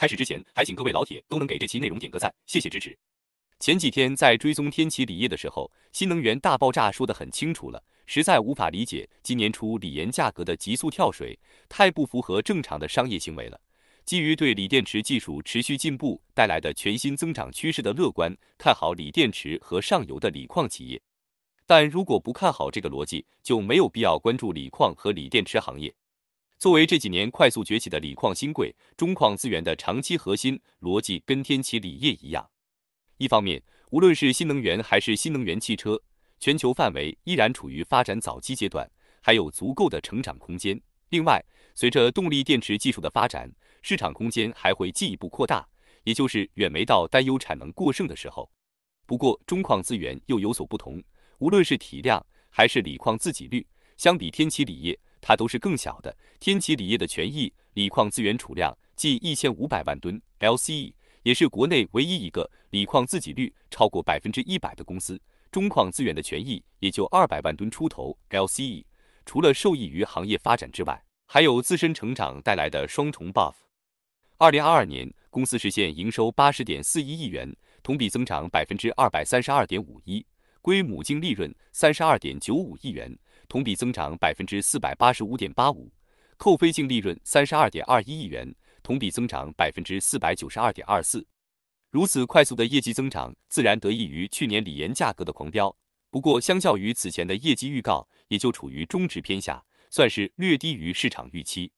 开始之前，还请各位老铁都能给这期内容点个赞，谢谢支持。前几天在追踪天齐锂业的时候，新能源大爆炸说得很清楚了，实在无法理解今年初锂盐价格的急速跳水，太不符合正常的商业行为了。基于对锂电池技术持续进步带来的全新增长趋势的乐观，看好锂电池和上游的锂矿企业。但如果不看好这个逻辑，就没有必要关注锂矿和锂电池行业。作为这几年快速崛起的锂矿新贵，中矿资源的长期核心逻辑跟天齐锂业一样。一方面，无论是新能源还是新能源汽车，全球范围依然处于发展早期阶段，还有足够的成长空间。另外，随着动力电池技术的发展，市场空间还会进一步扩大，也就是远没到担忧产能过剩的时候。不过，中矿资源又有所不同，无论是体量还是锂矿自给率，相比天齐锂业。它都是更小的。天齐锂业的权益锂矿资源储量近一千五百万吨 LCE，也是国内唯一一个锂矿自给率超过百分之一百的公司。中矿资源的权益也就二百万吨出头 LCE。除了受益于行业发展之外，还有自身成长带来的双重 buff。二零二二年，公司实现营收八十点四一亿元，同比增长百分之二百三十二点五一，归母净利润三十二点九五亿元。同比增长百分之四百八十五点八五，扣非净利润三十二点二一亿元，同比增长百分之四百九十二点二四。如此快速的业绩增长，自然得益于去年锂盐价格的狂飙。不过，相较于此前的业绩预告，也就处于中值偏下，算是略低于市场预期。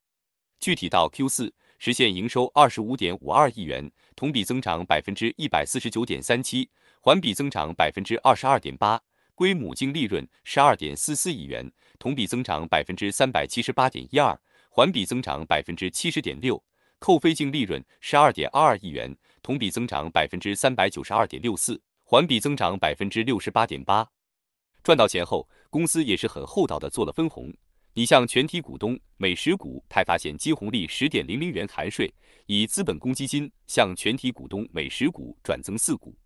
具体到 Q 四，实现营收二十五点五二亿元，同比增长百分之一百四十九点三七，环比增长百分之二十二点八。归母净利润十二点四四亿元，同比增长百分之三百七十八点一二，环比增长百分之七十点六。扣非净利润十二点二二亿元，同比增长百分之三百九十二点六四，环比增长百分之六十八点八。赚到钱后，公司也是很厚道的做了分红，你向全体股东每十股派发现金红利十点零零元（含税），以资本公积金向全体股东每十股转增四股。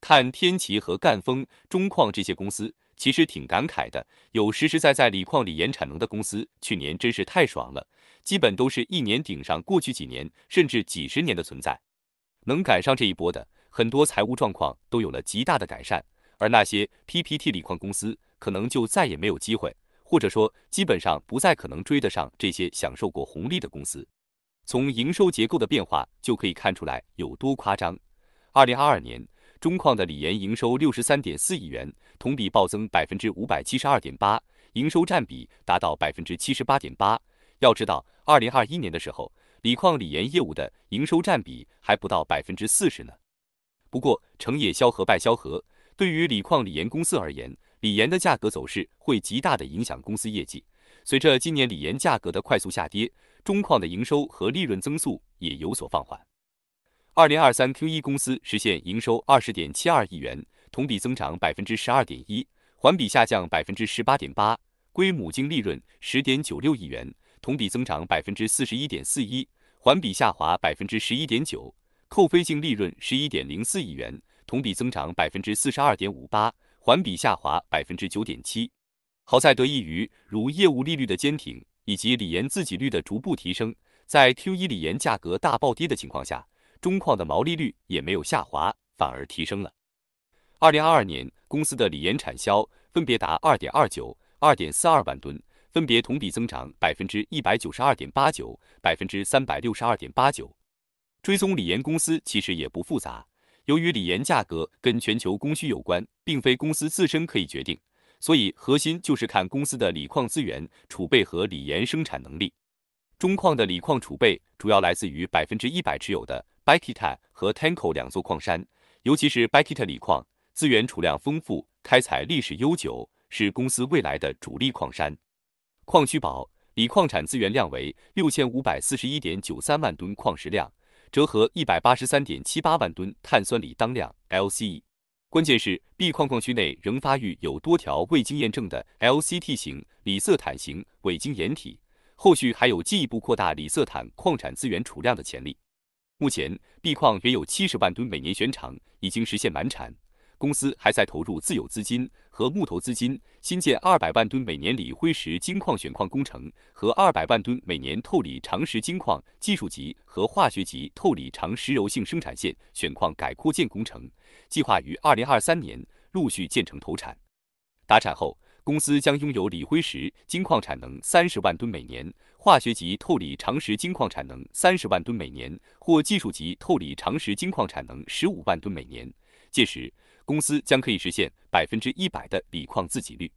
看天齐和赣锋、中矿这些公司，其实挺感慨的。有实实在在锂矿锂盐产能的公司，去年真是太爽了，基本都是一年顶上过去几年甚至几十年的存在。能赶上这一波的，很多财务状况都有了极大的改善。而那些 PPT 锂矿公司，可能就再也没有机会，或者说基本上不再可能追得上这些享受过红利的公司。从营收结构的变化就可以看出来有多夸张。二零二二年。中矿的锂盐营收六十三点四亿元，同比暴增百分之五百七十二点八，营收占比达到百分之七十八点八。要知道，二零二一年的时候，锂矿锂盐业务的营收占比还不到百分之四十呢。不过，成也萧何，败萧何。对于锂矿锂盐公司而言，锂盐的价格走势会极大的影响公司业绩。随着今年锂盐价格的快速下跌，中矿的营收和利润增速也有所放缓。二零二三 Q 一，公司实现营收二十点七二亿元，同比增长百分之十二点一，环比下降百分之十八点八；归母净利润十点九六亿元，同比增长百分之四十一点四一，环比下滑百分之十一点九；扣非净利润十一点零四亿元，同比增长百分之四十二点五八，环比下滑百分之九点七。好在得益于如业务利率的坚挺以及锂盐自给率的逐步提升，在 Q 一锂盐价格大暴跌的情况下。中矿的毛利率也没有下滑，反而提升了。二零二二年，公司的锂盐产销分别达二点二九、二点四二万吨，分别同比增长百分之一百九十二点八九、百分之三百六十二点八九。追踪锂盐公司其实也不复杂，由于锂盐价格跟全球供需有关，并非公司自身可以决定，所以核心就是看公司的锂矿资源储备和锂盐生产能力。中矿的锂矿储备主要来自于百分之一百持有的。Bakita 和 Tanko 两座矿山，尤其是 Bakita 锂矿资源储量丰富，开采历史悠久，是公司未来的主力矿山。矿区宝锂矿产资源量为六千五百四十一点九三万吨矿石量，折合一百八十三点七八万吨碳酸锂当量 LCE。关键是 B 矿矿区内仍发育有多条未经验证的 LCT 型锂色坦型伟晶岩体，后续还有进一步扩大锂色坦矿产资源储量的潜力。目前，锑矿原有七十万吨每年选厂已经实现满产。公司还在投入自有资金和募投资金，新建二百万吨每年锂辉石金矿选矿工程和二百万吨每年透锂长石金矿技术级和化学级透锂长石柔性生产线选矿改扩建工程，计划于二零二三年陆续建成投产。达产后。公司将拥有锂辉石金矿产能三十万吨每年，化学级透锂长石金矿产能三十万吨每年，或技术级透锂长石金矿产能十五万吨每年。届时，公司将可以实现百分之一百的锂矿自给率。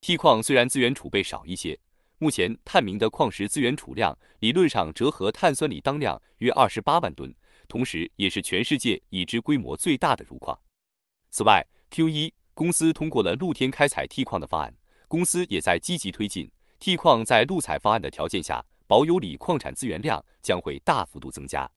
T 矿虽然资源储备少一些，目前探明的矿石资源储量理论上折合碳酸锂当量约二十八万吨，同时也是全世界已知规模最大的卤矿。此外，Q 一。公司通过了露天开采替矿的方案，公司也在积极推进替矿。在露采方案的条件下，保有锂矿产资源量将会大幅度增加。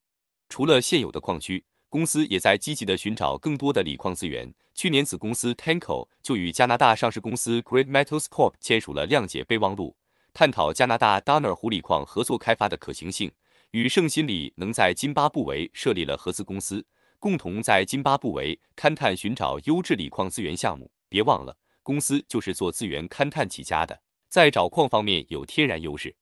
除了现有的矿区，公司也在积极的寻找更多的锂矿资源。去年，子公司 t a n k o 就与加拿大上市公司 Great Metals Corp 签署了谅解备忘录，探讨加拿大 Dunner 湖锂矿合作开发的可行性。与圣心里能在津巴布韦设立了合资公司。共同在津巴布韦勘探寻找优质锂矿资源项目。别忘了，公司就是做资源勘探起家的，在找矿方面有天然优势。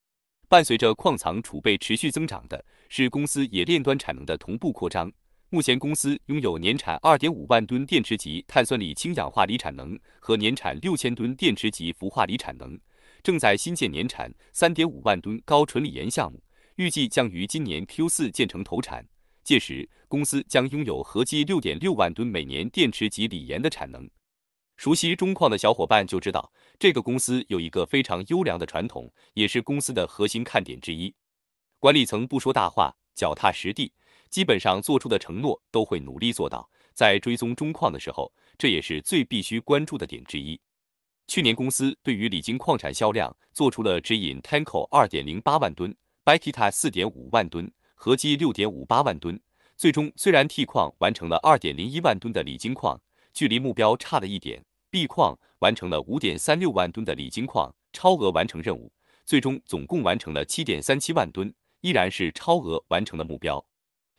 伴随着矿藏储备持续增长的是公司冶炼端产能的同步扩张。目前公司拥有年产二点五万吨电池级碳酸锂、氢氧化锂产能和年产六千吨电池级氟化锂产能，正在新建年产三点五万吨高纯锂盐项目，预计将于今年 Q 四建成投产。届时，公司将拥有合计六点六万吨每年电池及锂盐的产能。熟悉中矿的小伙伴就知道，这个公司有一个非常优良的传统，也是公司的核心看点之一。管理层不说大话，脚踏实地，基本上做出的承诺都会努力做到。在追踪中矿的时候，这也是最必须关注的点之一。去年公司对于锂精矿产销量做出了指引 t a n k o 二点零八万吨，Bakita 四点五万吨。合计六点五八万吨，最终虽然 T 矿完成了二点零一万吨的锂精矿，距离目标差了一点；B 矿完成了五点三六万吨的锂精矿，超额完成任务，最终总共完成了七点三七万吨，依然是超额完成了目标，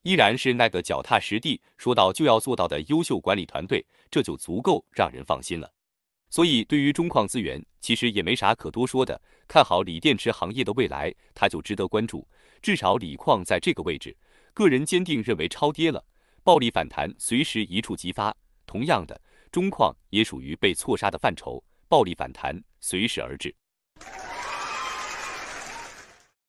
依然是那个脚踏实地、说到就要做到的优秀管理团队，这就足够让人放心了。所以，对于中矿资源。其实也没啥可多说的，看好锂电池行业的未来，它就值得关注。至少锂矿在这个位置，个人坚定认为超跌了，暴力反弹随时一触即发。同样的，中矿也属于被错杀的范畴，暴力反弹随时而至。